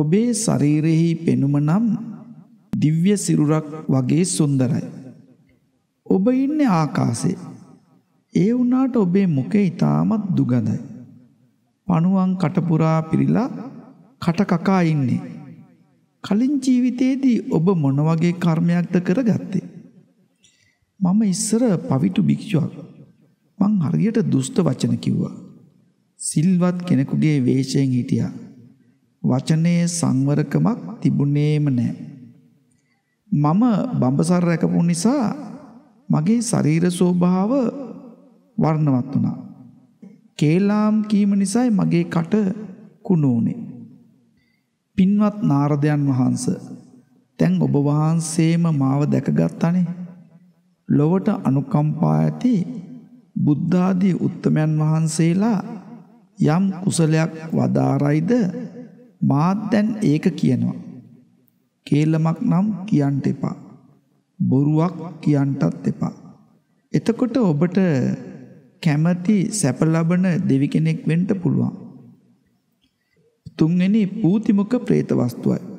ඔබේ ශරීරෙහි පෙනුම නම් දිව්‍ය සිරුරක් වගේ සුන්දරයි. ඔබ ඉන්නේ ආකාසේ. ඒ වුණාට ඔබේ මුඛේ ඉතාමත් දුගඳයි. පණුවන් කටපුරා පිරීලා කට කකා ඉන්නේ. කලින් ජීවිතේදී ඔබ මොන වගේ කර්මයක්ද කරගත්තේ? මම ඉස්සර පවිතු භික්ෂුවක්. මං හරියට දුෂ්ට වචන කිව්වා. සිල්වත් කෙනෙකුගේ වේශයෙන් හිටියා. වචනයේ සංවරකමක් තිබුණේම නැහැ. මම බඹසර රැකපු නිසා මගේ ශරීර ස්වභාව වර්ණවත් වුණා. කේලාම් කීම නිසායි මගේ කට කුණු වුණේ. පින්වත් නාරදයන් වහන්ස දැන් ඔබ වහන්සේම මාව දැකගත්තානේ. ලොවට අනුකම්පා ඇති බුද්ධාදී උත්තමයන් වහන්සේලා යම් කුසලයක් වදාරයිද මාත් දැන් ඒක කියනවා. කේලමක් නම් කියන්ට එපා. බොරුවක් කියන්ටත් එපා. එතකොට ඔබට කැමති සැප ලබන දෙවි කෙනෙක් වෙන්න පුළුවන්. තුන්වෙනි පූතිමුඛ പ്രേත වස්තුවයි.